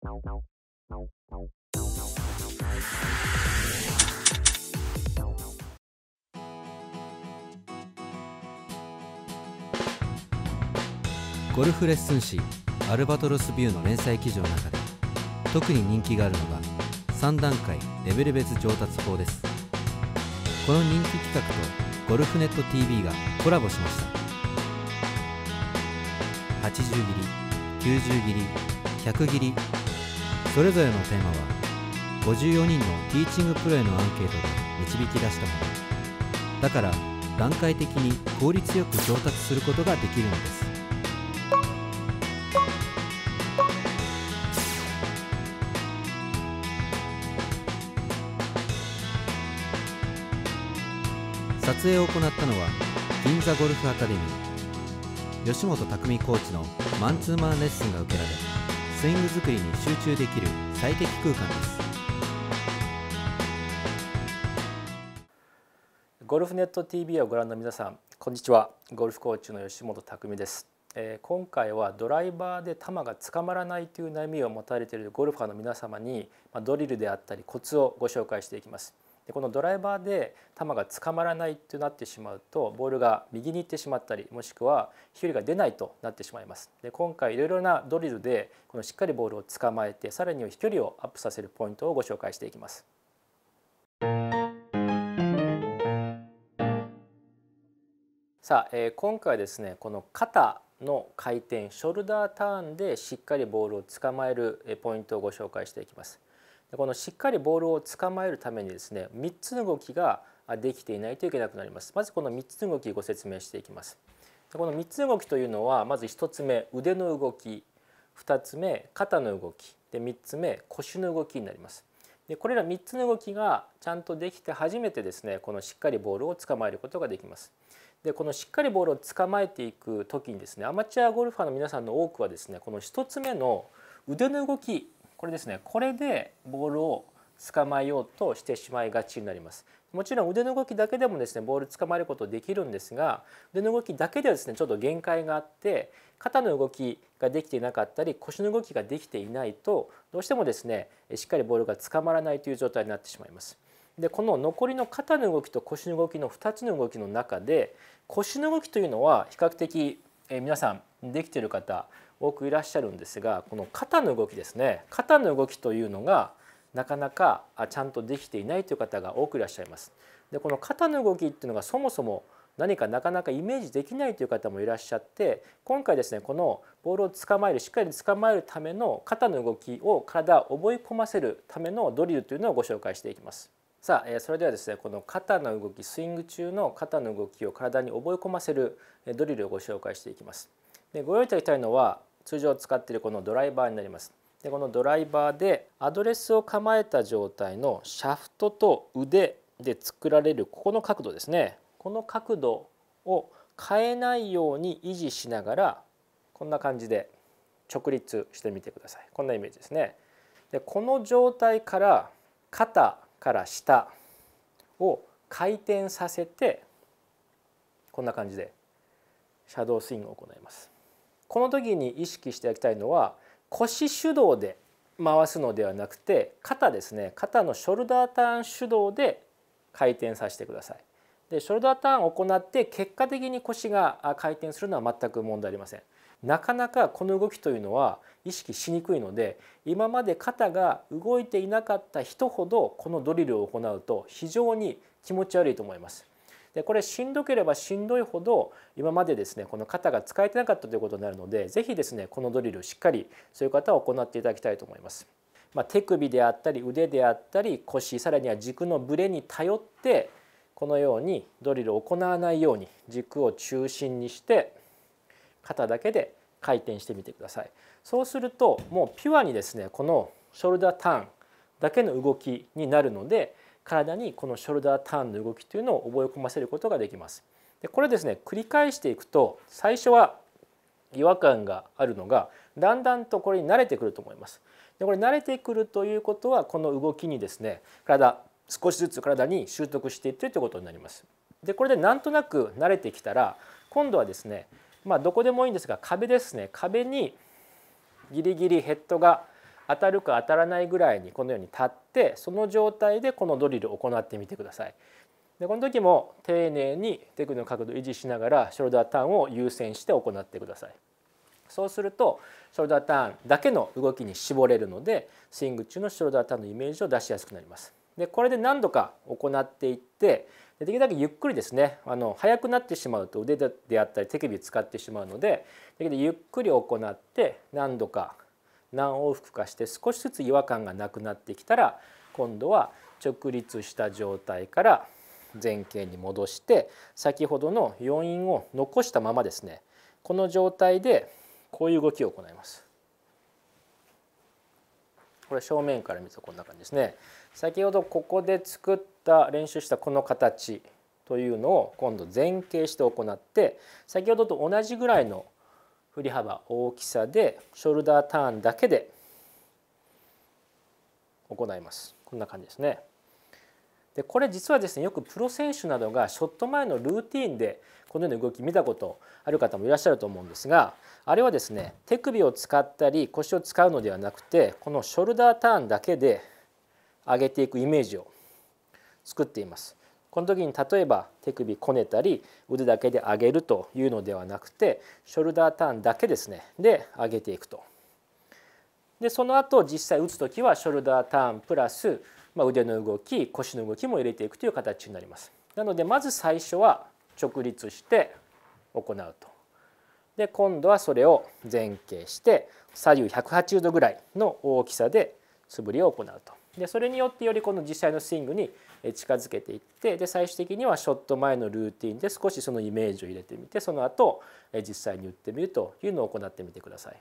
ゴルフレッスン誌アルバトロスビューの連載記事の中で特に人気があるのが3段階レベル別上達法ですこの人気企画とゴルフネット TV がコラボしました80切り90切り100切りそれぞれのテーマは54人のティーチングプロへのアンケートで導き出したものだから段階的に効率よく上達することができるのです撮影を行ったのは銀座ゴルフアカデミー吉本匠コーチのマンツーマンレッスンが受けられスイング作りに集中できる最適空間ですゴルフネット TV をご覧の皆さんこんにちはゴルフコーチの吉本匠です、えー、今回はドライバーで球が捕まらないという悩みを持たれているゴルファーの皆様に、まあ、ドリルであったりコツをご紹介していきますでこのドライバーで球が捕まらないとなってしまうとボールが右に行ってしまったりもしくは飛距離が出ないとなってしまいますで今回いろいろなドリルでこのしっかりボールを捕まえてさらに飛距離をアップさせるポイントをご紹介していきます。さあ、えー、今回ですねこの肩の回転ショルダーターンでしっかりボールを捕まえるポイントをご紹介していきます。このしっかりボールを捕まえるためにですね3つの動きができていないといけなくなりますまずこの3つの動きご説明していきますこの3つの動きというのはまず1つ目腕の動き2つ目肩の動きで3つ目腰の動きになりますでこれら3つの動きがちゃんとできて初めてですねこのしっかりボールを捕まえることができますでこのしっかりボールを捕まえていく時にですねアマチュアゴルファーの皆さんの多くはですねこの1つ目の腕の動きこれですねこれでボールを捕まえようとしてしまいがちになります。もちろん腕の動きだけでもですねボール捕まえることできるんですが腕の動きだけではですねちょっと限界があって肩の動きができていなかったり腰の動きができていないとどうしてもですねしっかりボールが捕まらないという状態になってしまいます。でこの残りの肩の動きと腰の動きの2つの動きの中で腰の動きというのは比較的皆さんできている方多くいらっしゃるんですがこの肩の動きですね肩の動きというのがなかなかちゃんとできていないという方が多くいらっしゃいます。でこの肩の動きっていうのがそもそも何かなかなかイメージできないという方もいらっしゃって今回ですねこのボールを捕まえるしっかり捕まえるための肩の動きを体を覚え込ませるためのドリルというのをご紹介していきます。さあそれではですねこの肩の動きスイング中の肩の動きを体に覚え込ませるドリルをご紹介していきます。でご用意いただきたいのは通常使っているこのドライバーになります。でこのドライバーでアドレスを構えた状態のシャフトと腕で作られるここの角度ですねこの角度を変えないように維持しながらこんな感じで直立してみてくださいこんなイメージですね。でこの状態から肩から下を回転させてこんな感じでシャドースイングを行います。この時に意識していただきたいのは腰主導で回すのではなくて肩ですね肩のショルダーターン手動で回転させてください。でショルダーターンを行って結果的に腰が回転するのは全く問題ありません。なかなかこの動きというのは意識しにくいので今まで肩が動いていなかった人ほどこのドリルを行うと非常に気持ち悪いと思います。でこれしんどければしんどいほど今までですねこの肩が使えてなかったということになるので是非ですねこのドリルしっかりそういう方は行っていただきたいと思います。まあ、手首であったり腕であったり腰さらには軸のブレに頼ってこのようにドリルを行わないように軸を中心にして肩だけで回転してみてください。そうするともうピュアにですねこのショルダーターンだけの動きになるので体にこのショルダーターンの動きというのを覚え込ませることができます。でこれですね繰り返していくと最初は違和感があるのがだんだんとこれに慣れてくると思います。でこれ慣れてくるということはこの動きにですね体少しずつ体に習得していってるということになります。でこれでなんとなく慣れてきたら今度はですねまあどこでもいいんですが壁ですね壁にギリギリヘッドが当たるか当たらないぐらいにこのように立ってその状態でこのドリルを行ってみてください。でこの時も丁寧に手首の角度を維持しながらショルダーターンを優先して行ってください。そうするとショルダーターンだけの動きに絞れるのでスイング中のショルダーターンのイメージを出しやすくなります。でこれで何度か行っていってできるだけゆっくりですねあの速くなってしまうと腕であったり手首使ってしまうのでできるだけゆっくり行って何度か何往復かして少しずつ違和感がなくなってきたら今度は直立した状態から前傾に戻して先ほどの余韻を残したままですねこの状態でこういう動きを行います。これ正面から見るとこんな感じですね。先ほどここで作った練習したこの形というのを今度前傾して行って先ほどと同じぐらいの振り幅大きさでショルダーターンだけで行いますこんな感じですねでこれ実はですねよくプロ選手などがショット前のルーティーンでこのような動き見たことある方もいらっしゃると思うんですがあれはですね手首を使ったり腰を使うのではなくてこのショルダーターンだけで上げていくイメージを作っていますこの時に例えば手首こねたり腕だけで上げるというのではなくてショルダーターンだけですねで上げていくと。でその後実際打つ時はショルダーターンプラス、ま腕の動き腰の動きも入れていくという形になります。なのでまず最初は直立して行うと。で今度はそれを前傾して左右180度ぐらいの大きさで素振りを行うと。でそれによってよりこの実際のスイングに近づけていってで最終的にはショット前のルーティンで少しそのイメージを入れてみてその後実際に打ってみるというのを行ってみてください。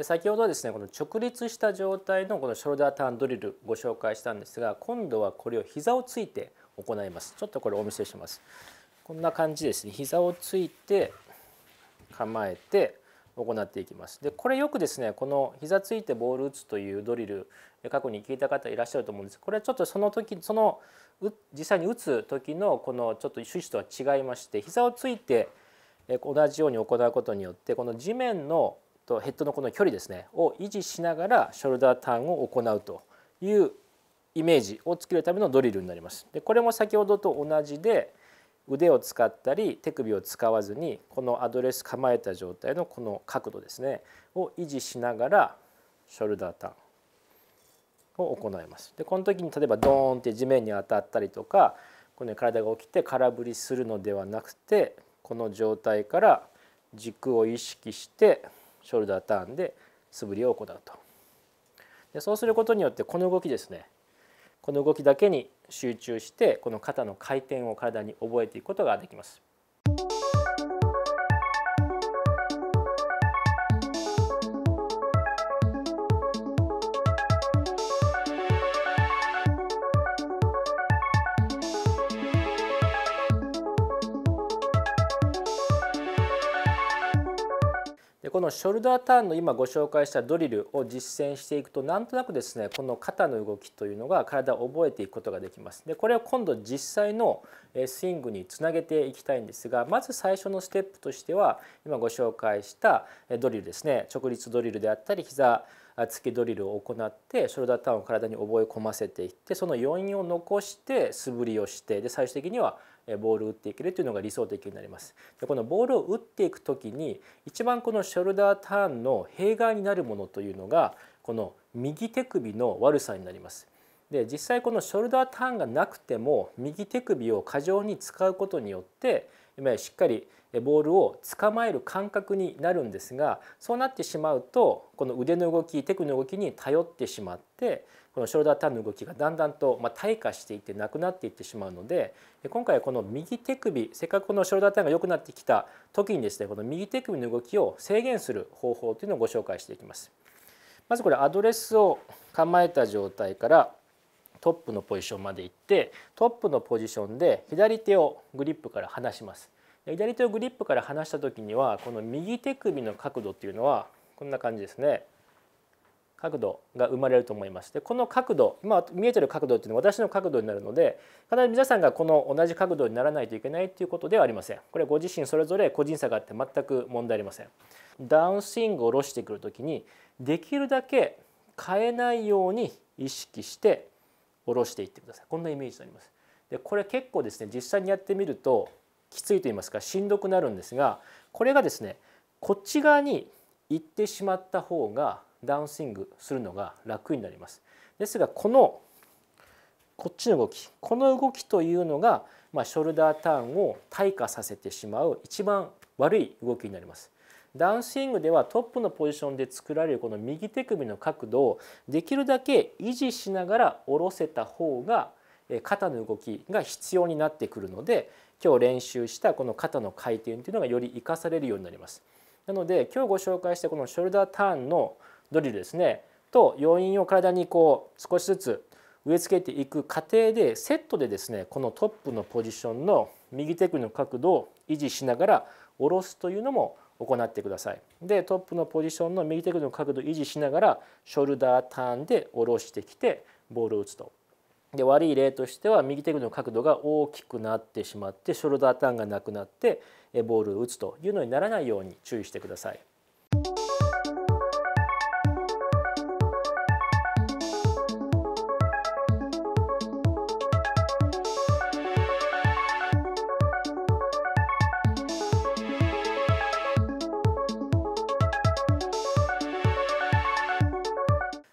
で先ほどはですねこの直立した状態のこのショルダーターンドリルご紹介したんですが今度はこれを膝をついて行いますちょっとこれお見せしますこんな感じですね膝をついて構えて行っていきますでこれよくですねこの膝ついてボール打つというドリル過去に聞いた方いらっしゃると思うんですこれはちょっとその時その実際に打つ時のこのちょっと趣旨とは違いまして膝をついて同じように行うことによってこの地面のとヘッドのこの距離ですねを維持しながらショルダーターンを行うというイメージを作るためのドリルになります。でこれも先ほどと同じで腕を使ったり手首を使わずにこのアドレス構えた状態のこの角度ですねを維持しながらショルダーターンを行います。でこの時に例えばドーンって地面に当たったりとかこの体が起きて空振りするのではなくてこの状態から軸を意識してショルダーターンで素振りを行うとでそうすることによってこの動きですねこの動きだけに集中してこの肩の回転を体に覚えていくことができますのショルダーターンの今ご紹介したドリルを実践していくとなんとなくですねこの肩の動きというのが体を覚えていくことができます。でこれを今度実際のスイングにつなげていきたいんですがまず最初のステップとしては今ご紹介したドリルですね直立ドリルであったり膝つきドリルを行ってショルダーターンを体に覚え込ませていってその余韻を残して素振りをしてで最終的にはボールを打っていけるというのが理想的になります。でこのボールを打っていく時に一番このショルダーターンの弊害になるものというのがこの右手首の悪さになります。で実際このショルダーターンがなくても右手首を過剰に使うことによってしっかりボールを捕まえる感覚になるんですがそうなってしまうとこの腕の動き手首の動きに頼ってしまってこのショルダーターンの動きがだんだんと、ま退化していってなくなっていってしまうので今回はこの右手首せっかくこのショルダーターンが良くなってきた時にですねこの右手首の動きを制限する方法というのをご紹介していきます。まずこれアドレスを構えた状態からトップのポジションまで行ってトップのポジションで左手をグリップから離します。左手をグリップから離した時にはこの右手首の角度っていうのはこんな感じですね。角度が生まれると思いましてこの角度今見えてる角度っていうのは私の角度になるので必ず皆さんがこの同じ角度にならないといけないっていうことではありませんこれご自身それぞれ個人差があって全く問題ありませんダウンスイングを下ろしてくる時にできるだけ変えないように意識して下ろしていってくださいこんなイメージになりますでこれ結構ですね実際にやってみるときついと言いますかしんどくなるんですがこれがですねこっち側に行ってしまった方がダウンスイングするのが楽になります。ですがこのこっちの動きこの動きというのが、まあ、ショルダーターンを退化させてしまう一番悪い動きになります。ダウンスイングではトップのポジションで作られるこの右手首の角度をできるだけ維持しながら下ろせた方が肩の動きが必要になってくるので今日練習したこの肩の回転というのがより活かされるようになります。なので今日ご紹介したこのショルダーターンのドリルですねと要因を体にこう少しずつ植え付けていく過程でセットでですねこのトップのポジションの右手首の角度を維持しながら下ろすというのも行ってください。でトップのポジションの右手首の角度を維持しながらショルダーターンで下ろしてきてボールを打つと。で悪い例としては右手首の角度が大きくなってしまってショルダーターンがなくなってボールを打つというのにならないように注意してください。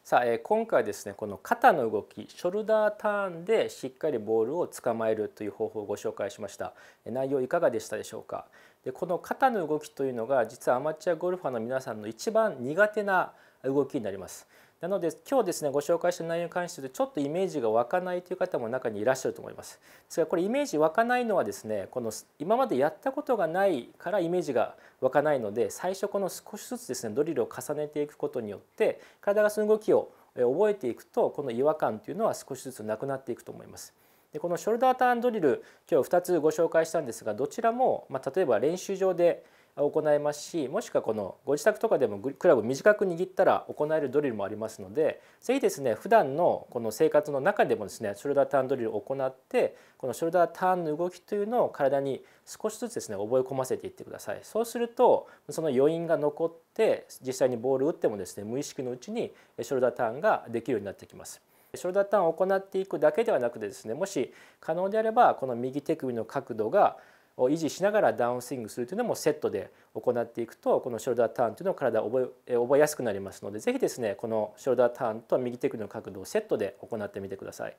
さあ、えー、今回ですねこの肩の動きショルダーターンでしっかりボールを捕まえるという方法をご紹介しました内容いかがでしたでしょうかでこの肩の動きというのが実はアマチュアゴルファーの皆さんの一番苦手な動きになりますなので今日ですねご紹介した内容に関してちょっとイメージが湧かないという方も中にいらっしゃると思います。ですかこれイメージ湧かないのはですねこの今までやったことがないからイメージが湧かないので最初この少しずつですねドリルを重ねていくことによって体がその動きを覚えていくとこの違和感というのは少しずつなくなっていくと思います。でこのショルダーターンドリル今日2つご紹介したんですがどちらも、まあ、例えば練習場で行えますしもしくはこのご自宅とかでもクラブ短く握ったら行えるドリルもありますので是非ですね普段のこの生活の中でもですねショルダーターンドリルを行ってこのショルダーターンの動きというのを体に少しずつですね覚え込ませていってくださいそうするとその余韻が残って実際にボールを打ってもですね無意識のうちにショルダーターンができるようになってきます。ショルダーターンを行っていくだけではなくてですねもし可能であればこの右手首の角度がを維持しながらダウンスイングするというのもセットで行っていくとこのショルダーターンというのを体を覚え覚えやすくなりますので是非ですねこのショルダーターンと右手首の角度をセットで行ってみてください。